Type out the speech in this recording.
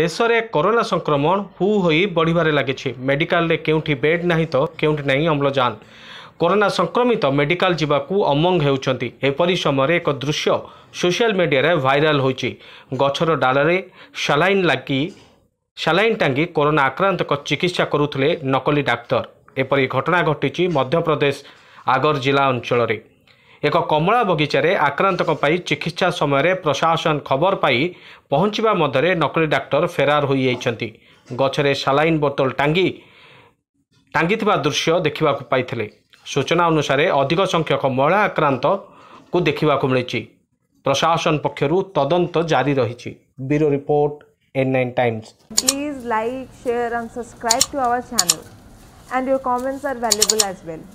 দেশে করোনা সংক্রমণ হু হয়ে বড়িবারে লাগিছে মেডিকালে কেউঠি বেড না তো কেউঠি না অম্লজান করোনা সংক্রমিত মেডিকাল যা অমঙ্গ হচ্ছেন এপরি সময় এক দৃশ্য সোশিয়াল মিডিয়ায় ভাইরাল হয়েছে গছর ডালরে সালাইন লাগি সালাইন টাঙ্গি করোনা আক্রান্ত চিকিৎসা করুলে নকলি ডাক্তার এপরি ঘটনা ঘটিছে মধ্যপ্রদেশ আগর জেলা অঞ্চলের ଏକ କମଳା ବଗିଚାରେ ଆକ୍ରାନ୍ତଙ୍କ ପାଇଁ ଚିକିତ୍ସା ସମୟରେ ପ୍ରଶାସନ ଖବର ପାଇ ପହଞ୍ଚିବା ମଧ୍ୟରେ ନକଲି ଡାକ୍ତର ଫେରାର ହୋଇଯାଇଛନ୍ତି ଗଛରେ ସାଲାଇନ୍ ବୋତଲ ଟାଙ୍ଗି ଟାଙ୍ଗିଥିବା ଦୃଶ୍ୟ ଦେଖିବାକୁ ପାଇଥିଲେ ସୂଚନା ଅନୁସାରେ ଅଧିକ ସଂଖ୍ୟକ ମହିଳା ଆକ୍ରାନ୍ତକୁ ଦେଖିବାକୁ ମିଳିଛି ପ୍ରଶାସନ ପକ୍ଷରୁ ତଦନ୍ତ ଜାରି ରହିଛି bureau report N9 times. Please like, share and subscribe to our channel. And your comments are valuable as well.